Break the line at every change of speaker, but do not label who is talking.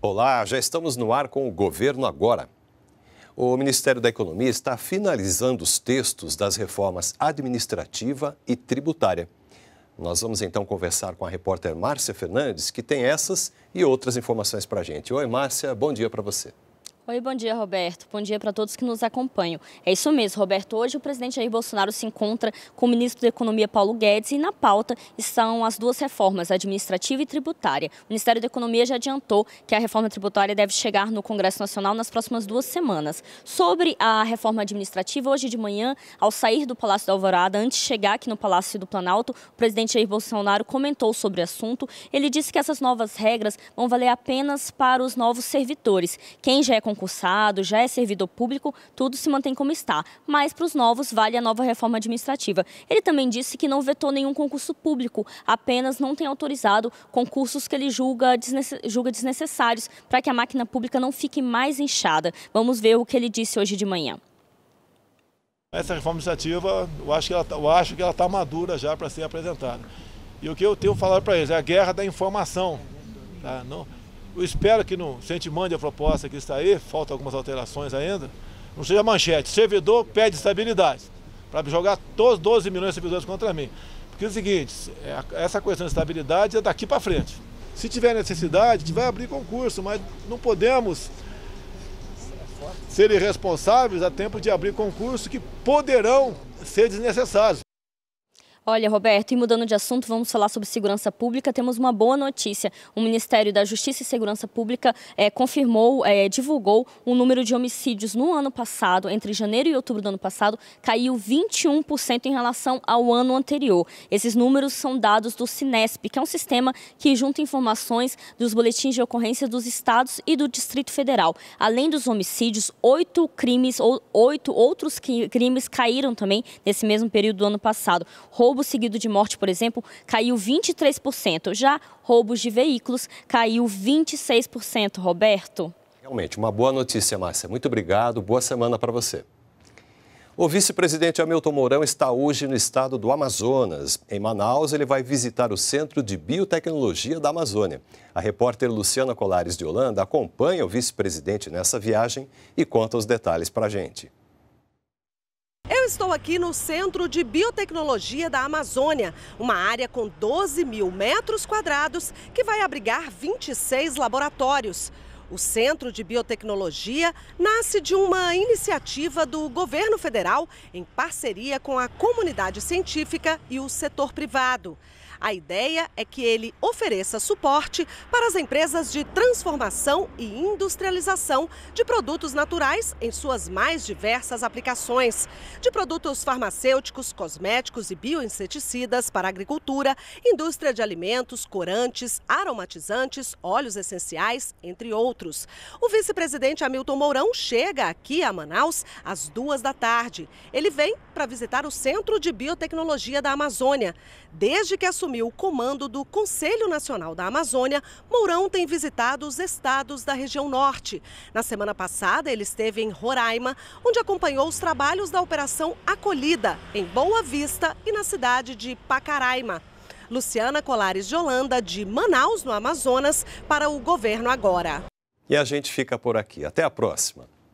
Olá, já estamos no ar com o Governo Agora. O Ministério da Economia está finalizando os textos das reformas administrativa e tributária. Nós vamos então conversar com a repórter Márcia Fernandes, que tem essas e outras informações para a gente. Oi, Márcia, bom dia para você.
Oi, bom dia, Roberto. Bom dia para todos que nos acompanham. É isso mesmo, Roberto. Hoje o presidente Jair Bolsonaro se encontra com o ministro da Economia, Paulo Guedes, e na pauta estão as duas reformas, administrativa e tributária. O Ministério da Economia já adiantou que a reforma tributária deve chegar no Congresso Nacional nas próximas duas semanas. Sobre a reforma administrativa, hoje de manhã, ao sair do Palácio da Alvorada, antes de chegar aqui no Palácio do Planalto, o presidente Jair Bolsonaro comentou sobre o assunto. Ele disse que essas novas regras vão valer apenas para os novos servidores. Quem já é concursado, já é servidor público, tudo se mantém como está. Mas para os novos vale a nova reforma administrativa. Ele também disse que não vetou nenhum concurso público, apenas não tem autorizado concursos que ele julga, julga desnecessários para que a máquina pública não fique mais inchada. Vamos ver o que ele disse hoje de manhã.
Essa reforma administrativa, eu acho que ela, está tá madura já para ser apresentada. E o que eu tenho falado para eles é a guerra da informação. Tá? Não, eu espero que não, se a gente mande a proposta que está aí, falta algumas alterações ainda, não seja manchete. Servidor pede estabilidade para jogar todos 12 milhões de servidores contra mim. Porque é o seguinte, é, essa questão de estabilidade é daqui para frente. Se tiver necessidade, a gente vai abrir concurso, mas não podemos ser irresponsáveis a tempo de abrir concurso que poderão ser desnecessários.
Olha, Roberto, e mudando de assunto, vamos falar sobre segurança pública. Temos uma boa notícia. O Ministério da Justiça e Segurança Pública é, confirmou, é, divulgou o número de homicídios no ano passado, entre janeiro e outubro do ano passado, caiu 21% em relação ao ano anterior. Esses números são dados do Sinesp, que é um sistema que junta informações dos boletins de ocorrência dos estados e do Distrito Federal. Além dos homicídios, oito crimes ou oito outros crimes caíram também nesse mesmo período do ano passado. Roubo roubo seguido de morte, por exemplo, caiu 23%. Já roubos de veículos caiu 26%, Roberto.
Realmente, uma boa notícia, Márcia. Muito obrigado. Boa semana para você. O vice-presidente Hamilton Mourão está hoje no estado do Amazonas. Em Manaus, ele vai visitar o Centro de Biotecnologia da Amazônia. A repórter Luciana Colares de Holanda acompanha o vice-presidente nessa viagem e conta os detalhes para a gente
estou aqui no Centro de Biotecnologia da Amazônia, uma área com 12 mil metros quadrados que vai abrigar 26 laboratórios. O Centro de Biotecnologia nasce de uma iniciativa do governo federal em parceria com a comunidade científica e o setor privado. A ideia é que ele ofereça suporte para as empresas de transformação e industrialização de produtos naturais em suas mais diversas aplicações, de produtos farmacêuticos, cosméticos e bioinseticidas para agricultura, indústria de alimentos, corantes, aromatizantes, óleos essenciais, entre outros. O vice-presidente Hamilton Mourão chega aqui a Manaus às duas da tarde. Ele vem para visitar o Centro de Biotecnologia da Amazônia. Desde que assumiu assumiu o comando do Conselho Nacional da Amazônia, Mourão tem visitado os estados da região norte. Na semana passada, ele esteve em Roraima, onde acompanhou os trabalhos da Operação Acolhida, em Boa Vista e na cidade de Pacaraima. Luciana Colares de Holanda, de Manaus, no Amazonas, para o Governo Agora.
E a gente fica por aqui. Até a próxima.